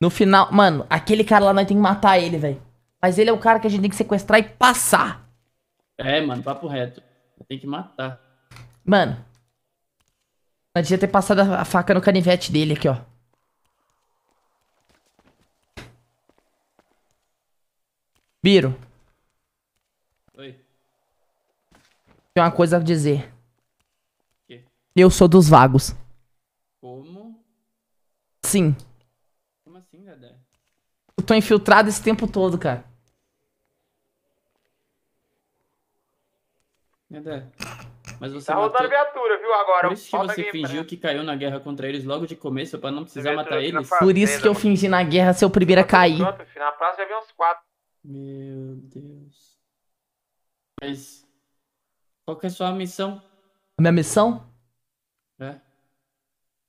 No final, mano, aquele cara lá nós tem que matar ele, velho. Mas ele é o cara que a gente tem que sequestrar e passar. É, mano, papo reto. Tem que matar. Mano. Não devia ter passado a faca no canivete dele aqui, ó. Biro. Oi. Tem uma coisa a dizer. Eu sou dos vagos. Como? Sim assim, Dedé? Eu tô infiltrado esse tempo todo, cara. Dedé. Mas você tá matou... rodando viatura, viu? Agora. Por isso que você fingiu que caiu na guerra contra eles logo de começo pra não precisar matar eles. Por isso que eu fingi na guerra ser o primeiro a cair. na praça já vi uns quatro. Meu Deus. Mas. Qual que é a sua missão? A minha missão? É.